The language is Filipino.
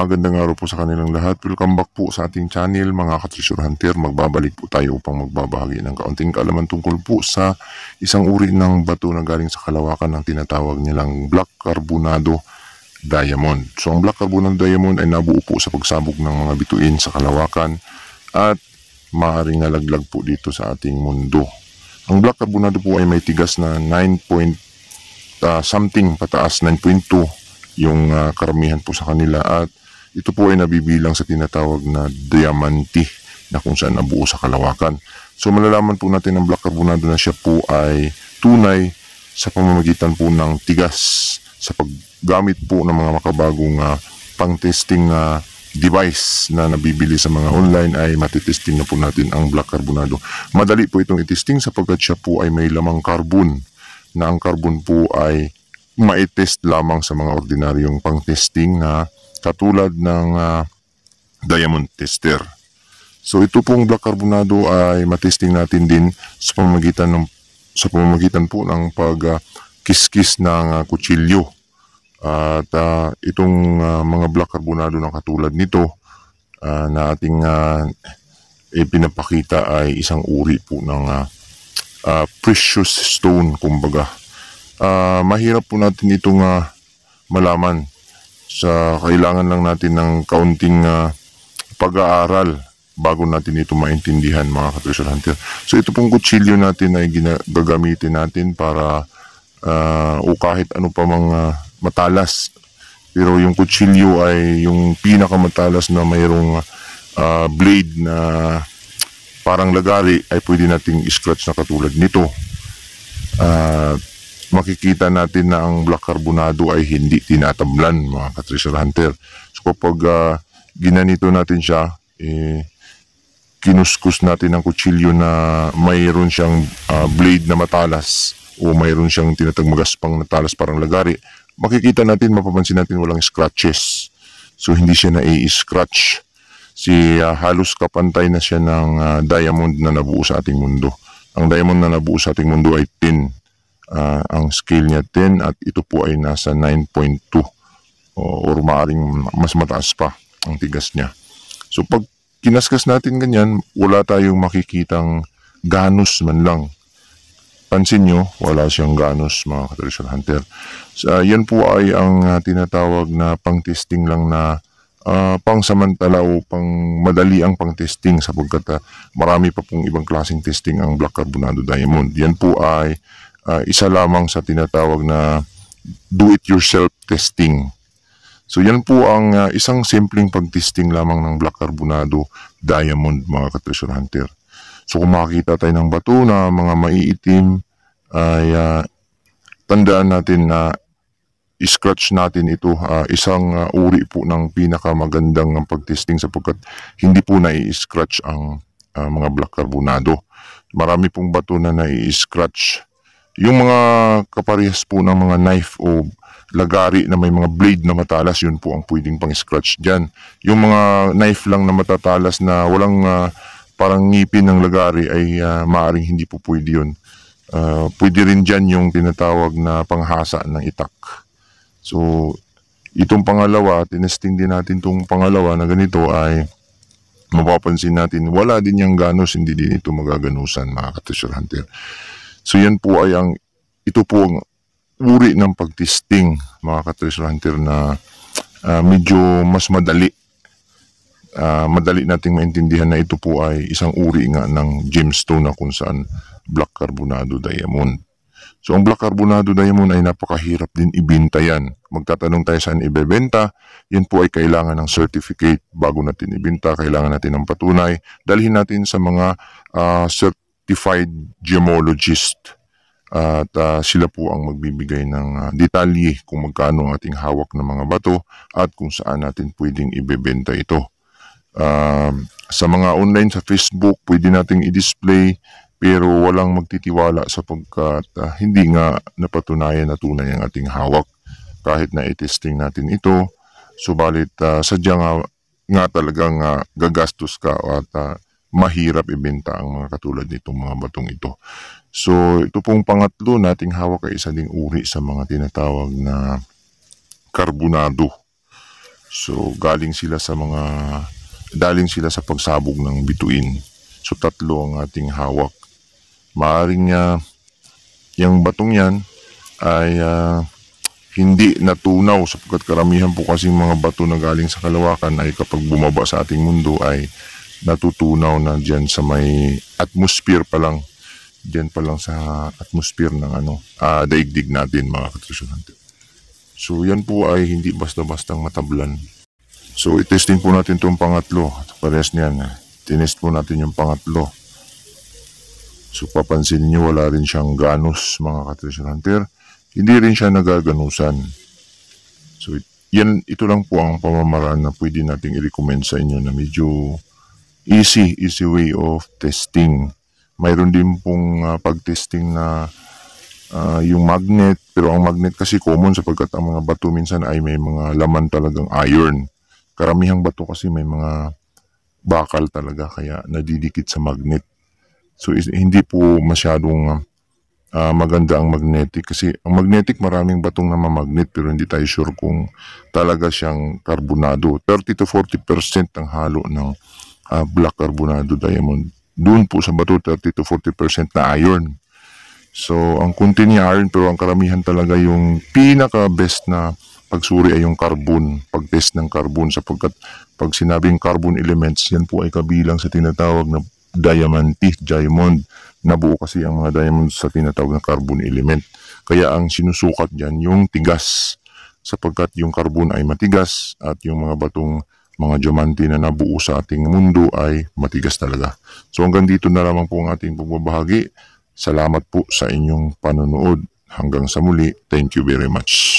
Magandang araw po sa kanilang lahat. Welcome back po sa ating channel mga ka-treasure hunter. Magbabalik po tayo upang magbabahagi ng kaunting kaalaman tungkol po sa isang uri ng bato na galing sa kalawakan ng tinatawag nilang black carbonado diamond. So ang black carbonado diamond ay nabuo po sa pagsabog ng mga bituin sa kalawakan at maaaring nalaglag po dito sa ating mundo. Ang black carbonado po ay may tigas na 9. Uh, ah, something pataas 9.2 yung uh, karamihan po sa kanila at ito po ay nabibilang sa tinatawag na diamante na kung saan nabuo sa kalawakan. So malalaman po natin ang black carbonado na siya po ay tunay sa pamamagitan po ng tigas sa paggamit po ng mga makabagong uh, pang-testing uh, device na nabibili sa mga online ay matitesting na po natin ang black carbonado. Madali po itong itesting sapagkat siya po ay may lamang carbon na ang carbon po ay maitest lamang sa mga ordinaryong pang-testing na ah, katulad ng uh, diamond tester. So ito pong black carbonado ay matesting natin din sa pamamagitan ng sa pamamagitan po ng pagkiskis ah, uh, ng uh, kutsilyo. at uh, itong uh, mga black carbonado na katulad nito uh, na ating uh, ipinapakita ay isang uri po ng uh, uh, precious stone kumbaga. Uh, mahirap po natin itong uh, malaman sa kailangan lang natin ng kaunting uh, pag-aaral bago natin ito maintindihan mga ka-treasure hunter. So ito pong kutsilyo natin ay gagamitin natin para uh, o kahit ano pa mga ah, matalas. Pero yung kutsilyo ay yung pinakamatalas na mayroong uh, blade na parang lagari ay pwede nating scratch na katulad nito. At uh, makikita natin na ang black carbonado ay hindi tinatablan mga ka-treasure hunter. So kapag uh, ginanito natin siya, eh, kinuskus natin ang kutsilyo na mayroon siyang uh, blade na matalas o mayroon siyang tinatagmagaspang na talas parang lagari, makikita natin, mapapansin natin walang scratches. So hindi siya na i-scratch. Si uh, halos kapantay na siya ng uh, diamond na nabuo sa ating mundo. Ang diamond na nabuo sa ating mundo ay tin uh, ang scale niya 10 at ito po ay nasa 9.2 or maaaring mas mataas pa ang tigas niya. So pag kinaskas natin ganyan, wala tayong makikitang ganus man lang. Pansin nyo, wala siyang ganus mga traditional hunter. So, uh, yan po ay ang uh, tinatawag na pang-testing lang na uh, pang-samantala o pang-madali ang pang-testing sapagkat uh, marami pa pong ibang klaseng testing ang black carbonado diamond. Yan po ay uh, isa lamang sa tinatawag na do-it-yourself testing. So yan po ang uh, isang simpleng pagtesting lamang ng black carbonado diamond mga ka-treasure hunter. So kung makakita tayo ng bato na mga maiitim ay uh, tandaan natin na scratch natin ito uh, isang uh, uri po ng pinakamagandang pagtesting sapagkat hindi po nai-scratch ang uh, mga black carbonado. Marami pong bato na nai-scratch yung mga kaparehas po ng mga knife o lagari na may mga blade na matalas, yun po ang pwedeng pang-scratch dyan. Yung mga knife lang na matatalas na walang uh, parang ngipin ng lagari ay uh, ah, maaaring hindi po pwede yun. Uh, pwede rin dyan yung tinatawag na panghasa ng itak. So, itong pangalawa, tinesting din natin itong pangalawa na ganito ay mapapansin natin wala din yung ganos, hindi din ito magaganusan mga katasyon hunter. So yan po ay ang, ito po ang uri ng pagtisting mga ka hunter na uh, medyo mas madali. Uh, madali nating maintindihan na ito po ay isang uri nga ng gemstone na kung saan black carbonado diamond. So ang black carbonado diamond ay napakahirap din ibenta yan. Magtatanong tayo saan ibebenta, yan po ay kailangan ng certificate bago natin ibenta, kailangan natin ng patunay. Dalhin natin sa mga uh, cert certified gemologist at uh, sila po ang magbibigay ng uh, detalye kung magkano ang ating hawak ng mga bato at kung saan natin pwedeng ibebenta ito. Uh, sa mga online sa Facebook, pwede nating i-display pero walang magtitiwala sapagkat uh, hindi nga napatunayan na tunay ang ating hawak kahit na i-testing natin ito. Subalit uh, sadya nga, nga talagang uh, gagastos ka at uh, mahirap ibenta ang mga katulad nitong mga batong ito. So ito pong pangatlo nating hawak ay isa ding uri sa mga tinatawag na karbonado. So galing sila sa mga daling sila sa pagsabog ng bituin. So tatlo ang ating hawak. Maaring uh, yung batong yan ay uh, hindi natunaw sapagkat karamihan po kasi mga bato na galing sa kalawakan ay kapag bumaba sa ating mundo ay natutunaw na diyan sa may atmosphere pa lang diyan pa lang sa atmosphere ng ano, uh, daigdig natin mga katresyonante. So yan po ay hindi basta-bastang matablan. So itesting po natin itong pangatlo. Parehas niyan. Eh. Tinest po natin yung pangatlo. So papansin niyo wala rin siyang ganos mga katresyonante. Hindi rin siya nagaganusan. So yan, ito lang po ang pamamaraan na pwede nating i-recommend sa inyo na medyo easy, easy way of testing. Mayroon din pong uh, pag-testing na uh, yung magnet, pero ang magnet kasi common sapagkat ang mga bato minsan ay may mga laman talagang iron. Karamihang bato kasi may mga bakal talaga kaya nadidikit sa magnet. So is, hindi po masyadong uh, maganda ang magnetic kasi ang magnetic maraming batong na namamagnet pero hindi tayo sure kung talaga siyang karbonado. 30 to 40% ang halo ng uh, black carbonado diamond. Doon po sa bato, 30 to 40% na iron. So, ang kunti ni iron pero ang karamihan talaga yung pinaka-best na pagsuri ay yung carbon, pag-test ng carbon sapagkat pag sinabing carbon elements, yan po ay kabilang sa tinatawag na diamantite, diamond. Nabuo kasi ang mga diamonds sa tinatawag na carbon element. Kaya ang sinusukat dyan yung tigas sapagkat yung carbon ay matigas at yung mga batong mga diamante na nabuo sa ating mundo ay matigas talaga. So hanggang dito na lamang po ang ating pagbabahagi. Salamat po sa inyong panonood. Hanggang sa muli, thank you very much.